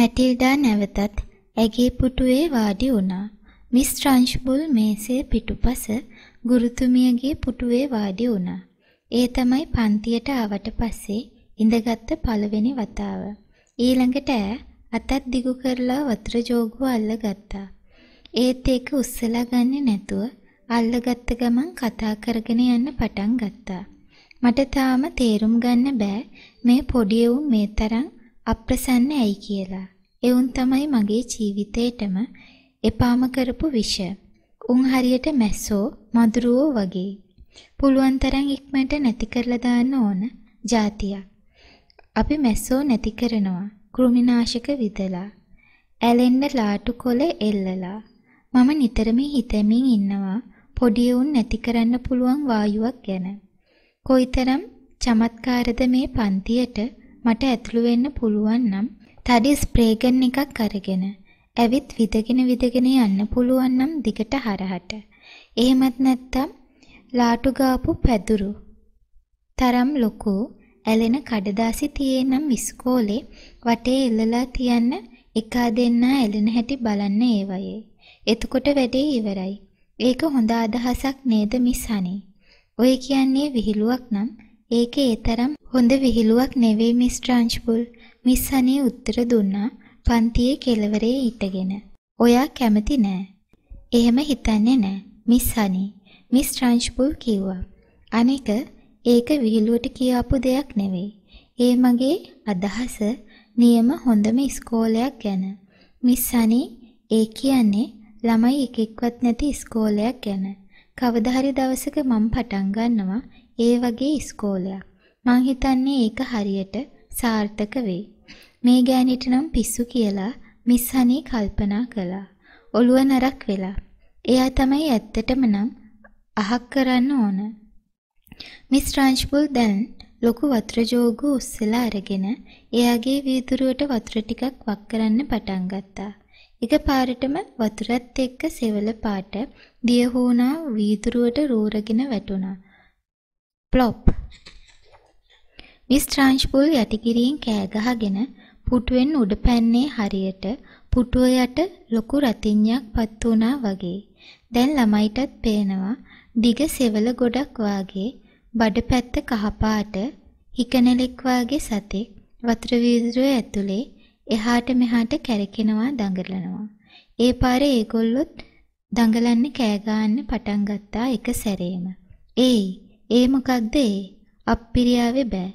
Matilda නැවතත් ඇගේ පුටුවේ වාඩි වුණා. මිස් ට්‍රන්ෂ්බුල් මේසේ පිටුපස ගුරුතුමියගේ පුටුවේ වාඩි වුණා. ඒ තමයි පන්තියට ආවට පස්සේ ඉඳගත්ත පළවෙනි වතාව. ඊළඟට ඈ අතත් දිගු කරලා වතුර ජෝගුව අල්ලගත්තා. ඒත් ඒක උස්සලා ගන්නේ නැතුව අල්ලගත්ත ගමන් කතා කරගෙන යන්න පටන් ගත්තා. මට තාම තේරුම් ගන්න බෑ මේ පොඩි මේ තරම් අප්‍රසන්න ඇයි කියලා. එවුන් තමයි මගේ ජීවිතේටම එපාම කරපු විෂ. උන් හරියට මැස්සෝ මදුරුවෝ වගේ. පුළුවන් තරම් ඉක්මනට නැති කරලා දාන්න ඕන જાතියක්. අපි මැස්සෝ නැති කරනවා. කෘමිනාශක විදලා. ඇලෙන්න ලාටු කොළ එල්ලලා. මම නිතරම හිතමින් ඉන්නවා පොඩි උන් නැති කරන්න පුළුවන් වායුවක් ගැන. කොයිතරම් චමත්කාරද මේ පන්තියට මට ඇතුළු වෙන්න පුළුවන් නම් තඩි ස්ප්‍රේ ගන් එකක් අරගෙන ඇවිත් විදගෙන විදගෙන යන්න පුළුවන් නම් දිගට හරහට. එහෙමත් නැත්තම් ලාටු ගාපු පැදුරු. තරම් ලොකු ඇලෙන කඩදාසි තියෙනම් ඉස්කෝලේ වටේ ඉල්ලලා තියන්න එකා දෙන්නා ඇලෙන හැටි බලන්න ඒ වයේ. එතකොට වැඩේ ඉවරයි. ඒක හොඳ අදහසක් නේද මිස් හනේ? ඔය කියන්නේ විහිළුවක් නම් ඒක ඒ තරම් හොඳ විහිළුවක් නෙවෙයි මිස් ට්‍රාන්ස්පුල්. මිස් හනේ උත්තර දුන්නා පන්තියේ කෙළවරේ හිටගෙන. ඔයා කැමති නෑ. එහෙම හිතන්නේ නෑ. මිස් හනේ. මිස් ට්‍රාන්ස්පුල් කිව්වා. අනෙක ඒක විහිළුවට කියාපු දෙයක් නෙවෙයි. ඒ මගේ අදහස නියම හොඳම ඉස්කෝලයක් ගැන. මිස් හනේ ඒ කියන්නේ ළමයි එකෙක්වත් නැති ඉස්කෝලයක් ගැන. කවදා හරි දවසක මම පටන් ගන්නවා ඒ වගේ ඉස්කෝලයක්. මං හිතන්නේ ඒක හරියට සාර්ථක වෙයි. මේ ගෑණිට නම් පිස්සු කියලා මිස් හනී කල්පනා කළා. ඔළුව නරක් වෙලා. එයා තමයි ඇත්තටම නම් අහක් කරන්න ඕන. මිස් රාජ්පුල් දැන් ලොකු වතුර ජෝගු උස්සලා අරගෙන එයාගේ වීදුරුවට වතුර ටිකක් වක් කරන්න පටන් ගත්තා. එකපාරටම වතුරත් එක්ක සෙවල පාට දියහෝනා වීදුරුවට රෝරගෙන වැටුණා. ප්ලොප්. මිස් ට්‍රාන්ෂ්පුල් යටිගිරියෙන් කෑ ගහගෙන පුටුවෙන් උඩ පැන්නේ හරියට පුටුව යට ලොකු රතිඤ්ඤයක් පත් වුණා වගේ. දැන් ළමයිටත් පේනවා දිග සෙවල ගොඩක් වාගේ බඩ පැත්ත කහපාට හිකනෙලෙක් වාගේ සතෙක් වතුර වීදුරුව ඇතුලේ එහාට මෙහාට කැරකෙනවා දඟලනවා. ඒ පාරේ ඒගොල්ලොත් දඟලන්න කෑ ගන්න පටන් ගත්තා එක සැරේම. "ඒයි ඒ මොකක්ද ඒ? අප්පිරියාවේ බෑ.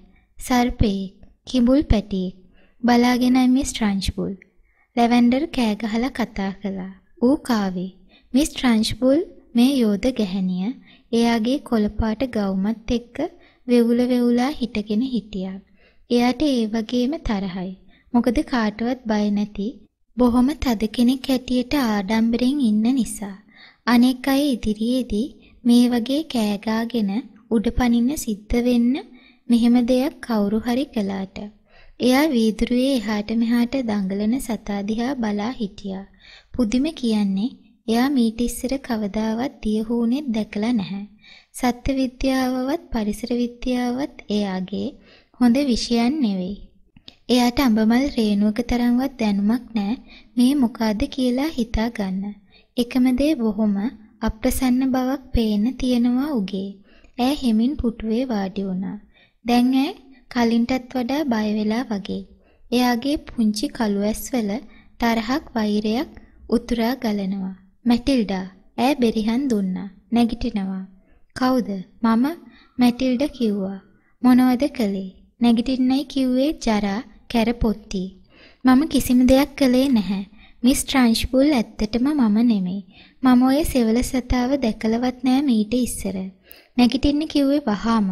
සර්පෙක්, කිඹුල් පැටියෙක්. බලාගෙනයි මිස් ට්‍රන්ච්බුල්. ලැවෙන්ඩර් කෑ ගහලා කතා කළා. ඌ කාවේ. මිස් ට්‍රන්ච්බුල් මේ යෝධ ගැහණිය එයාගේ කොළපාට ගවුමත් එක්ක වෙවුල වෙවුලා හිටගෙන හිටියා. එයාට ඒ වගේම තරහයි. මොකද කාටවත් බය නැති බොහොම තද කෙනෙක් හැටියට ආඩම්බරෙන් ඉන්න නිසා අනෙක් අය ඉදිරියේදී මේ වගේ කෑගාගෙන උඩ පනින්න සිද්ධ වෙන්න මෙහෙම දෙයක් කවුරු හරි කළාට. එයා වීදුරුවේ එහාට මෙහාට දඟලන සතා දිහා බලා හිටියා. පුදුම කියන්නේ එයා මීට ඉස්සර කවදාවත් දියහූනේ දැකලා නැහැ. සත්ත්ව විද්‍යාවවත් පරිසර විද්‍යාවවත් එයාගේ හොඳ විෂයන් නෙවෙයි. එයාට අඹමල් රේණුවක තරම්වත් දැනුමක් නෑ මේ මොකද්ද කියලා හිතා ගන්න. එකම දේ බොහොම අප්‍රසන්න බවක් පේන්න තියෙනවා උගේ. ඈ හෙමින් පුටුවේ වාඩි වුණා. දැන් ඈ කලින්ටත් වඩා බය වෙලා වගේ. එයාගේ පුංචි කළු ඇස්වල තරහක් වෛරයක් උතුරා ගලනවා. මැටිල්ඩා ඈ බෙරිහන් දුන්නා. නැගිටිනවා. කවුද? මම මැටිල්ඩා කිව්වා. මොනවද කළේ? නැගිටින්නයි කිව්වේ ජරා කැරපොත්ති. මම කිසිම දෙයක් කළේ නැහැ. මිස් ට්‍රාන්ෂ්පුල් ඇත්තටම මම නෙමෙයි. මම ඔය සෙවල සතාව දැකලවත් නෑ මීට ඉස්සර. නැගිටින්න කිව්වේ වහාම.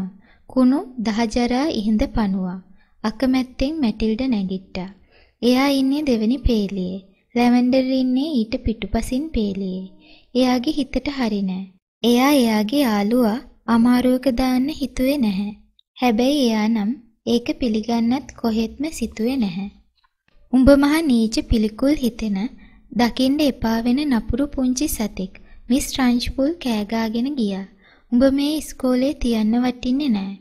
කුණු දහජරා ඉහිඳ පණුවා. අකමැත්තෙන් මැටිල්ඩ නැගිට්ටා. එයා ඉන්නේ දෙවෙනි පේලියේ. ලැවෙන්ඩර් ඉන්නේ ඊට පිටුපසින් පේලියේ. එයාගේ හිතට හරිනෑ. එයා එයාගේ යාළුවා අමාරුවක දාන්න හිතුවේ නැහැ. හැබැයි එයා නම් ඒක පිළිගන්නත් කොහෙත්ම සිතුවේ නැහැ. උඹ මහ නීච පිළිකුල් හිතෙන දකින්න එපා වෙන නපුරු පුංචි සතෙක් මිස් රන්ජ්පුල් කෑගාගෙන ගියා. උඹ මේ ඉස්කෝලේ තියන්න වටින්නේ නෑ.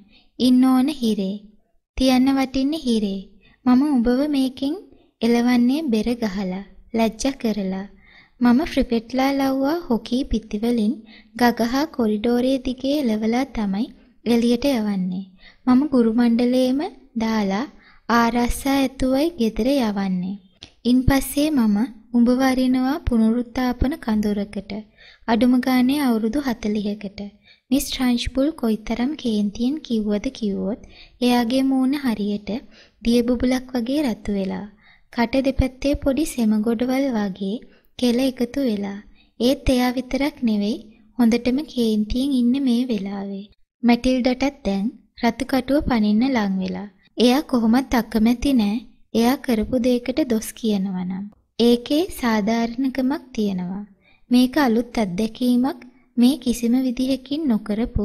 ඉන්න ඕන හිරේ. තියන්න වටින්නේ හිරේ. මම උඹව මේකෙන් එලවන්නේ බෙර ගහලා, ලැජ්ජා කරලා. මම ෆ්‍රිපෙට්ලා ලව්වා හොකී පිතිවලින් ගගහා කොරිඩෝරේ දිගේ එලවලා තමයි එළියට යවන්නේ. මම ගුරු මණ්ඩලයේම දාලා ආරස්සා ඇතුවයි ගෙදර යවන්නේ. ඉන්පස්සේ මම උඹ වරිනවා පුනරුත්ථාපන කඳුරකට. අඩුම ගානේ අවුරුදු 40කට. මිස් ට්‍රාන්ෂ්පුල් කොයිතරම් කේන්තියෙන් කිව්වද කිව්වොත් එයාගේ මූණ හරියට දිය බුබුලක් වගේ රතු වෙලා කට දෙපැත්තේ පොඩි සෙම ගොඩවල් වගේ කෙල එකතු වෙලා ඒත් එයා විතරක් නෙවෙයි හොඳටම කේන්තියෙන් ඉන්න මේ වෙලාවේ මැටිල්ඩටත් දැන් රතු කටුව පනින්න ලං වෙලා එයා කොහොමත් අකමැති නෑ එයා කරපු දෙයකට දොස් කියනවනම් ඒකේ සාධාරණකමක් තියෙනවා මේක අලුත් අත්දැකීමක් මේ කිසිම විදිහකින් නොකරපු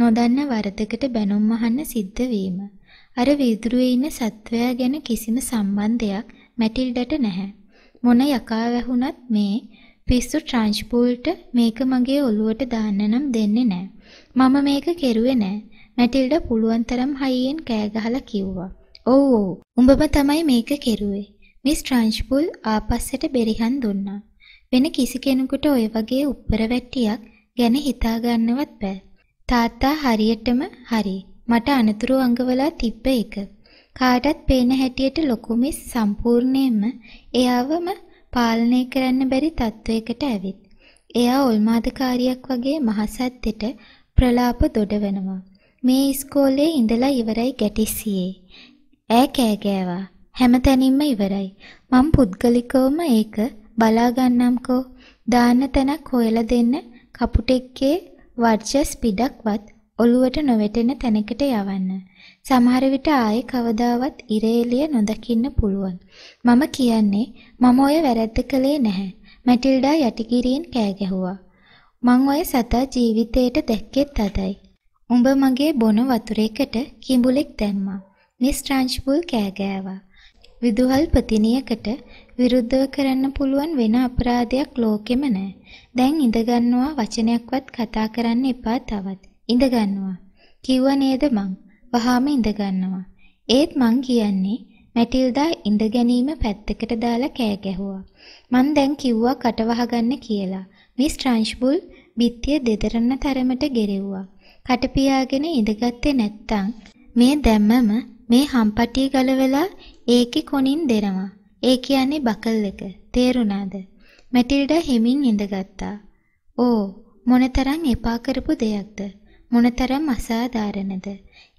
නොදන්න වරදකට බැනුම් අහන්න සිද්ධ වීම. අර වීදුරුවේ ඉන්න සත්වයා ගැන කිසිම සම්බන්ධයක් මැටිල්ඩට නැහැ. මොන යකා වැහුණත් මේ පිස්සු ට්‍රාන්ස්පෝල්ට මේක මගේ ඔළුවට දාන්න නම් දෙන්නේ නැහැ. මම මේක කෙරුවේ නැහැ. මැටිල්ඩා පුළුවන් තරම් හයියෙන් කෑ ගහලා කිව්වා. "ඔව් ඔව්. උඹම තමයි මේක කෙරුවේ." මිස් ට්‍රාන්ස්පෝල් ආපස්සට බෙරිහන් දුන්නා. වෙන කිසි කෙනෙකුට ඔය වගේ උප්පර වැට්ටියක් ගැන හිතාගන්නවත් බෑ. තාත්තා හරියටම හරි. මට අනතුරු අඟවලා තිබ්බ එක. කාටත් පේන හැටියට ලොකු මිස් සම්පූර්ණයෙන්ම එයාවම පාලනය කරන්න බැරි තත්වයකට ඇවිත්. එයා ඔල්මාදකාරියක් වගේ මහසත්ෙට ප්‍රලාප දොඩවනවා. මේ ඉස්කෝලේ ඉඳලා ඉවරයි ගැටිස්සියේ. ඈ කෑ ගෑවා. හැමතැනින්ම ඉවරයි. මම පුද්ගලිකවම ඒක බලා ගන්නම්කෝ. දාන්න තැනක් හොයලා දෙන්න කපුටෙක්ගේ වර්චස් පිටක්වත් ඔළුවට නොවැටෙන තැනකට යවන්න. සමහර විට ආයේ කවදාවත් ඉර එළිය නොදකින්න පුළුවන්. මම කියන්නේ මම ඔය වැරද්ද කළේ නැහැ. මැටිල්ඩා යටිගිරියෙන් කෑ ගැහුවා. මං ඔය සතා ජීවිතේට දැක්කෙත් අදයි. උඹ මගේ බොන වතුරේකට කිඹුලෙක් දැම්මා. මිස් ට්‍රාන්ච්බුල් කෑ ගෑවා. විදුහල්පතිනියකට විරුද්ධව කරන්න පුළුවන් වෙන අපරාධයක් ලෝකෙම නෑ. දැන් ඉඳගන්නවා වචනයක්වත් කතා කරන්න එපා තවත්. ඉඳගන්නවා. කිව්ව නේද මං? වහාම ඉඳගන්නවා. ඒත් මං කියන්නේ මැටිල්දා ඉඳ ගැනීම පැත්තකට දාලා කෑ ගැහුවා. මං දැන් කිව්වා කට වහගන්න කියලා. මිස් ට්‍රාන්ෂ්බුල් බිත්තිය දෙදරන තරමට ගෙරෙව්වා. කට පියාගෙන ඉඳගත්තේ නැත්තම් මේ දැම්මම මේ හම්පටිය ගලවලා ඒකේ කොනින් දෙනවා. ඒ කියන්නේ බකල් එක. තේරුණාද? මැටිල්ඩා හෙමින් ඉඳගත්තා. "ඕ, මොනතරම් එපා කරපු දෙයක්ද? මොනතරම් අසාධාරණද?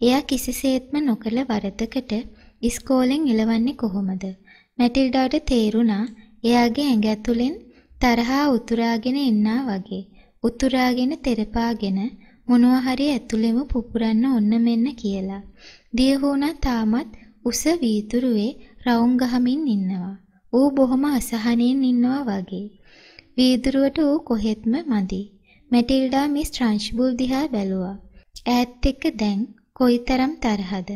එයා කිසිසේත්ම නොකළ වරදකට ඉස්කෝලෙන් ඉලවන්නේ කොහොමද?" මැටිල්ඩාට තේරුණා එයාගේ ඇඟ ඇතුලෙන් තරහා උතුරාගෙන එන්නා වගේ. උතුරාගෙන තෙරපාගෙන මොනවා හරි ඇතුළෙම පුපුරන්න ඔන්න මෙන්න කියලා. දියහෝනා තාමත් උස වීදුරුවේ රවුම් ගහමින් ඉන්නවා. ඌ බොහොම අසහනෙන් ඉන්නවා වගේ. වීදුරුවට ඌ කොහෙත්ම මදි. මැටිල්ඩා මිස් ට්‍රාන්ෂ්බුල් දිහා බැලුවා. ඈත් එක්ක දැන් කොයිතරම් තරහද.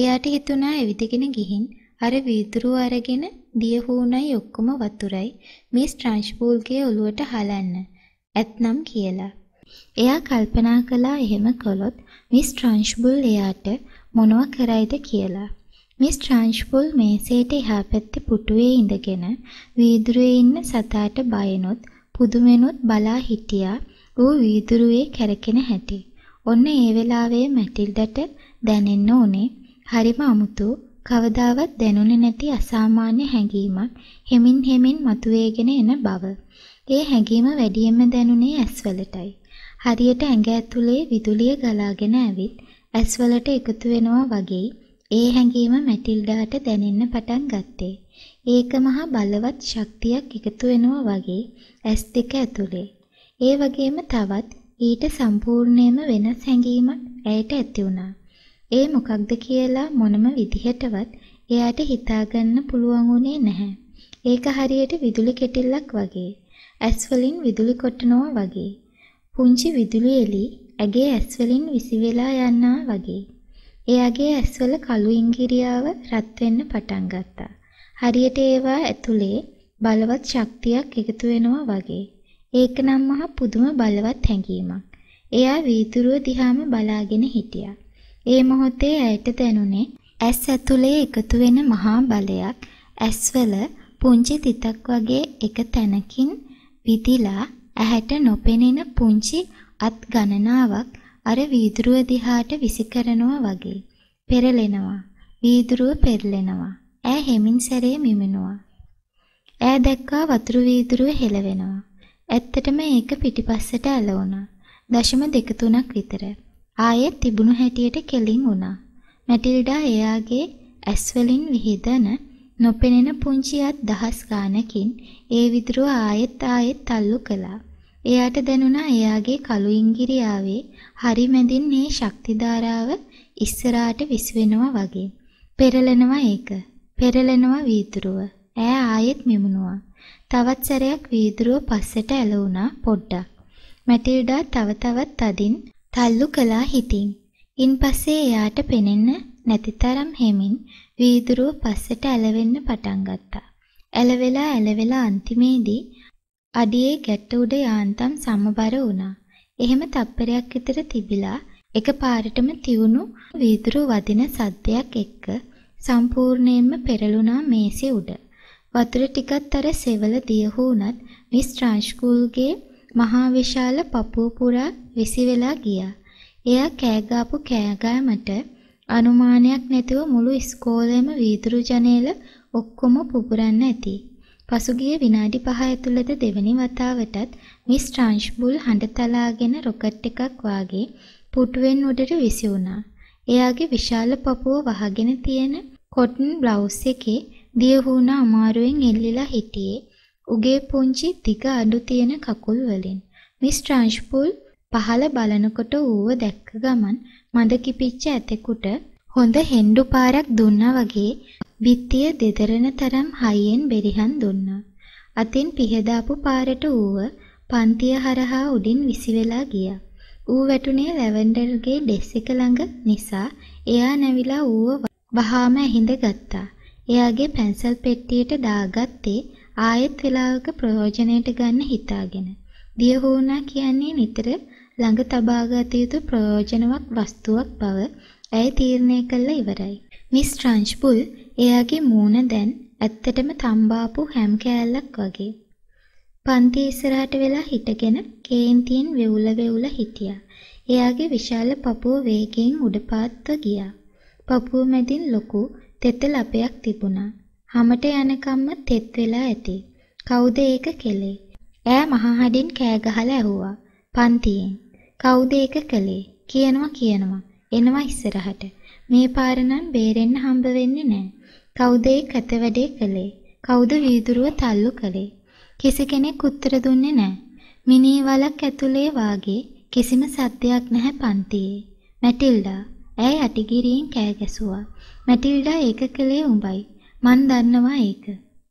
එයාට හිතුණා එවිදගෙන ගිහින් අර වීදුරුව අරගෙන දියහූණයි ඔක්කොම වතුරයි මිස් ට්‍රාන්ෂ්බුල්ගේ ඔළුවට හලන්න. ඇත්නම් කියලා. එයා කල්පනා කළා එහෙම කළොත් මිස් ට්‍රාන්ෂ්බුල් එයාට මොනව කරයිද කියලා. මිස් ට්‍රාන්ෂ්පුල් මේසයට එහා පැත්තේ පුටුවේ ඉඳගෙන වීදුරුවේ ඉන්න සතාට බයනොත් පුදුමෙනොත් බලා හිටියා ඌ වීදුරුවේ කැරකෙන හැටි. ඔන්න ඒ වෙලාවේ මැටිල්ඩට දැනෙන්න ඕනේ හරිම අමුතු කවදාවත් දැනුනේ නැති අසාමාන්‍ය හැඟීමක් හෙමින් හෙමින් මතුවේගෙන එන බව. ඒ හැඟීම වැඩියෙන්ම දැනුනේ ඇස්වලටයි. හරියට ඇඟ ඇතුලේ විදුලිය ගලාගෙන ඇවිත් ඇස්වලට එකතු වෙනවා වගේයි ඒ හැඟීම මැටිල්ඩාට දැනෙන්න පටන් ගත්තේ. ඒක මහා බලවත් ශක්තියක් එකතු වෙනවා වගේ ඇස් දෙක ඇතුලේ. ඒ වගේම තවත් ඊට සම්පූර්ණයෙන්ම වෙනස් හැඟීමක් ඇයට ඇති වුණා. ඒ මොකක්ද කියලා මොනම විදිහටවත් එයාට හිතාගන්න පුළුවන් වුණේ නැහැ. ඒක හරියට විදුලි කෙටිල්ලක් වගේ. ඇස් වලින් විදුලි කොටනවා වගේ. පුංචි විදුලි එලි ඇගේ ඇස් වලින් විසි වෙලා යනවා වගේ. එයාගේ ඇස්වල කළු ඉංගිරියාව රත් වෙන්න පටන් ගත්තා. හරියට ඒවා ඇතුලේ බලවත් ශක්තියක් එකතු වෙනවා වගේ. ඒක නම් මහ පුදුම බලවත් හැඟීමක්. එයා වීදුරුව දිහාම බලාගෙන හිටියා. ඒ මොහොතේ ඇයට දැනුනේ ඇස් ඇතුලේ එකතු වෙන මහා බලයක් ඇස්වල පුංචි තිතක් වගේ එක තැනකින් විදිලා ඇහැට නොපෙනෙන පුංචි අත් ගණනාවක් අර වීදුරුව දිහාට විසිකරනවා වගේ. පෙරලෙනවා. වීදුරුව පෙරලෙනවා. ඈ හෙමින් සැරේ මිමෙනවා. ඈ දැක්කා වතුරු වීදුරුව හෙලවෙනවා. ඇත්තටම ඒක පිටිපස්සට ඇලවුණා. දශම දෙක තුනක් විතර. ආයෙත් තිබුණු හැටියට කෙලින් වුණා. මැටිල්ඩා එයාගේ ඇස්වලින් විහිදන නොපෙනෙන පුංචි අත් දහස් ගානකින් ඒ විදුරුව ආයෙත් ආයෙත් තල්ලු කළා. එයාට දැනුණා එයාගේ කළු ඉංගිරියාවේ හරි මැදින් මේ ශක්ති ධාරාව ඉස්සරහට විසවෙනවා වගේ. පෙරලෙනවා ඒක. පෙරලෙනවා වීදුරුව. ඈ ආයෙත් මෙමුණුවා. තවත් සැරයක් වීදුරුව පස්සට ඇලවුණා පොඩ්ඩක්. මැටිල්ඩා තව තවත් තදින් තල්ලු කළා හිතින්. ඉන්පස්සේ එයාට පෙනෙන්න නැතිතරම් හෙමින් වීදුරුව පස්සට ඇලවෙන්න පටන් ගත්තා. ඇලවෙලා ඇලවෙලා අන්තිමේදී අඩියේ ගැට්ට උඩ යාන්තම් සමබර වුණා. එහෙම තප්පරයක් විතර තිබිලා එකපාරටම තියුණු වීදුරු වදින සද්දයක් එක්ක සම්පූර්ණයෙන්ම පෙරළුණා මේසේ උඩ. වතුර ටිකත් අර සෙවල දියහු වුණත් මිස් ට්‍රාන්ස්කූල්ගේ මහා විශාල පපුව පුරා විසි වෙලා ගියා. එයා කෑගාපු කෑගෑමට අනුමානයක් නැතුව මුළු ඉස්කෝලේම වීදුරු ජනේල ඔක්කොම පුපුරන්න ඇති. පසුගිය විනාඩි 5 ඇතුළත දෙවැනි වතාවටත් මිස් ට්‍රාන්ෂ්බුල් හඬ තලාගෙන රොකට් එකක් වාගේ පුටුවෙන් උඩට විසි වුණා. එයාගේ විශාල පපුව වහගෙන තියෙන කොටන් බ්ලවුස් එකේ දියහුණ අමාරුවෙන් එල්ලිලා හිටියේ. උගේ පුංචි දිග අඩු තියෙන කකුල් වලින්. මිස් ට්‍රාන්ෂ්බුල් පහළ බලනකොට ඌව දැක්ක ගමන් මද කිපිච්ච ඇතෙකුට හොඳ හෙන්ඩු පාරක් දුන්නා වගේ බිත්තිය දෙදරන තරම් හයියෙන් බෙරිහන් දුන්නා. අතින් පිහදාපු පාරට ඌව පන්තිය හරහා උඩින් විසිවෙලා ගියා. ඌ වැටුනේ ලැවෙන්ඩර්ගේ ඩෙස් එක ළඟ නිසා එයා නැවිලා ඌව වහාම ඇහිඳ ගත්තා. එයාගේ පැන්සල් පෙට්ටියට දාගත්තේ ආයෙත් වෙලාවක ප්‍රයෝජනයට ගන්න හිතාගෙන. දියහූනා කියන්නේ නිතර ළඟ තබාගත යුතු ප්‍රයෝජනවත් වස්තුවක් බව ඇය තීරණය කළ ඉවරයි. මිස් ට්‍රන්ෂ්පුල් එයාගේ මූණ දැන් ඇත්තටම තම්බාපු හැම් කෑල්ලක් වගේ. පන්ති ඉස්සරහට වෙලා හිටගෙන කේන්තියෙන් වෙවුල වෙවුල හිටියා. එයාගේ විශාල පපුව වේගයෙන් උඩපාත්ව ගියා. පපුව මැදින් ලොකු තෙත ලපයක් තිබුණා. හැමට යනකම්ම තෙත් වෙලා ඇති. කවුද ඒක කළේ? ඈ මහහඩින් කෑ ගහලා ඇහුවා. පන්තියෙන්. කවුද ඒක කළේ? කියනවා කියනවා. එනවා ඉස්සරහට. මේ පාර නම් බේරෙන්න හම්බ වෙන්නේ නැහැ. කවුද ඒ කත වැඩේ කළේ? කවුද වීදුරුව තල්ලු කළේ? කිසි කෙනෙක් උත්තර දුන්නේ නැහැ. මිනී වලක් ඇතුලේ වාගේ කිසිම සද්දයක් නැහැ පන්තියේ. මැටිල්ඩා ඇය යටිගිරියෙන් කෑ ගැසුවා. මැටිල්ඩා ඒක කළේ උඹයි. මන් දන්නවා ඒක.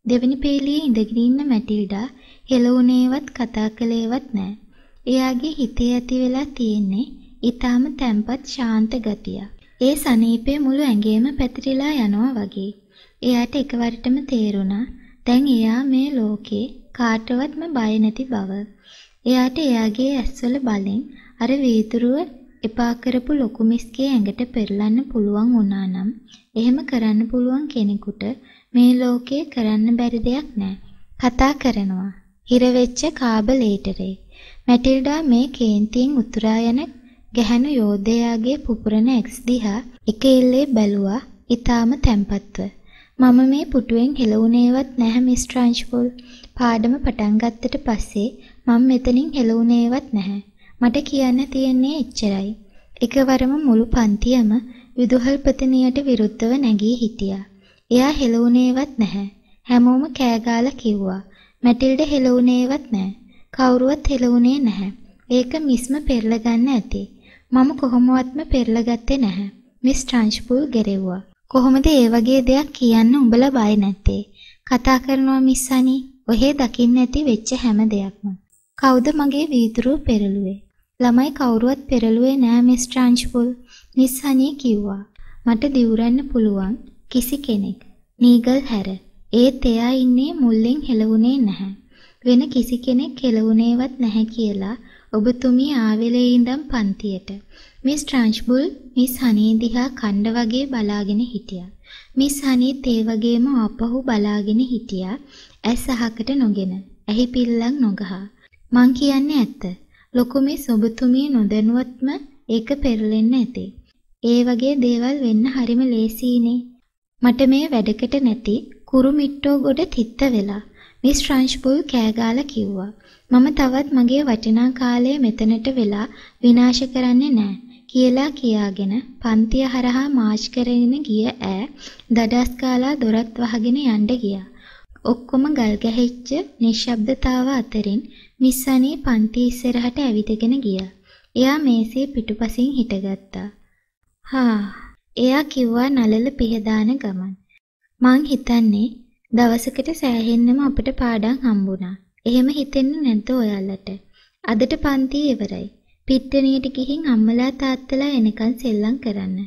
දෙවෙනි පේලියේ ඉඳගෙන ඉන්න මැටිල්ඩා හෙලුණේවත් කතා කළේවත් නැහැ. එයාගේ හිතේ ඇති වෙලා තියෙන්නේ ඊටාම තැම්පත් ශාන්ත ගතිය. ඒ සනීපේ මුළු ඇඟේම පැතිරිලා යනවා වගේ. එයාට එකවරටම තේරුණා දැන් එයා මේ ලෝකේ කාටවත්ම බය නැති බව. එයාට එයාගේ ඇස්වල බලෙන් අර වීදුරුව එපා කරපු ලොකු මිස්ගේ ඇඟට පෙරලන්න පුළුවන් වුණා නම් එහෙම කරන්න පුළුවන් කෙනෙකුට මේ ලෝකේ කරන්න බැරි දෙයක් නැහැ. කතා කරනවා. හිර වෙච්ච කාබලේටරේ. මැටිල්ඩා මේ කේන්තියෙන් උතුරා යන ගැහැණු යෝධයාගේ පුපුරන එක්ස් දිහා එක ඉල්ලේ බැලුවා. ඊටාම තැම්පත්ව. මම මේ පුටුවෙන් හෙලවුණේවත් නැහැ මිස් ට්‍රාන්ස්පෝල්. පාඩම පටන් ගත්තට පස්සේ මම මෙතනින් හෙලවුණේවත් නැහැ. මට කියන්න තියෙන්නේ එච්චරයි. එකවරම මුළු පන්තියම විදුහල්පතිනියට විරුද්ධව නැගී හිටියා. එයා හෙලවුණේවත් නැහැ. හැමෝම කෑගාලා කිව්වා. මැටිල්ඩ හෙලවුණේවත් නැහැ. කවුරුවත් හෙලවුණේ නැහැ. ඒක මිස්ම පෙරලගන්න ඇති. මම කොහොමවත්ම පෙරලගත්තේ නැහැ. මිස් ට්‍රාන්ස්පූල් ගෙරෙව්වා. කොහොමද ඒ වගේ දෙයක් කියන්න උඹලා බය නැත්තේ? කතා කරනවා මිස් අනි. ඔහේ දකින්න ඇති වෙච්ච හැම දෙයක්ම. කවුද මගේ වීදුරුව පෙරළුවේ? ළමයි කවුරුවත් පෙරළුවේ නෑ මිස් ට්‍රාන්ච්පුල්. මිස් අනි කිව්වා. මට දිවුරන්න පුළුවන් කිසි කෙනෙක්. නීගල් හැර. ඒත් එයා ඉන්නේ මුල්ලෙන් හෙලවුනේ නැහැ. වෙන කිසි කෙනෙක් හෙලවුනේවත් නැහැ කියලා ඔබතුමිය ආවෙලේ ඉඳන් පන්තියට. මිස් ට්‍රාන්ෂ්බුල් මිස් හනී දිහා කණ්ඩ වගේ බලාගෙන හිටියා. මිස් හනීත් ඒ වගේම අපහු බලාගෙන හිටියා. ඇස් අහකට නොගෙන, ඇහි පිල්ලම් නොගහා. මං කියන්නේ ඇත්ත. ලොකු මිස් ඔබතුමිය නොදැනුවත්ම ඒක පෙරලෙන්න ඇති. ඒ වගේ දේවල් වෙන්න හරිම ලේසියිනේ. මට මේ වැඩකට නැති කුරු මිට්ටෝ ගොඩ තිත්ත වෙලා මිස් ට්‍රන්ෂ්බුල් කෑගාලා කිව්වා. මම තවත් මගේ වටිනා කාලය මෙතනට වෙලා විනාශ කරන්නේ නැහැ කියලා කියාගෙන පන්තිය හරහා මාර්ච් කරගෙන ගිය ඈ දඩස් කාලා දොරත් වහගෙන යන්න ගියා. ඔක්කොම ගල් ගැහිච්ච නිශ්ශබ්දතාව අතරින් මිස් අනේ පන්ති ඉස්සරහට ඇවිදගෙන ගියා. එයා මේසේ පිටුපසින් හිටගත්තා. හා එයා කිව්වා නලල පිහදාන ගමන්. මං හිතන්නේ දවසකට සෑහෙන්නම අපිට පාඩම් හම්බුණා. එහෙම හිතෙන්නේ නැද්ද ඔයාලට? අදට පන්ති ඉවරයි. පිට්ටනියට ගිහින් අම්මලා තාත්තලා එනකන් සෙල්ලම් කරන්න.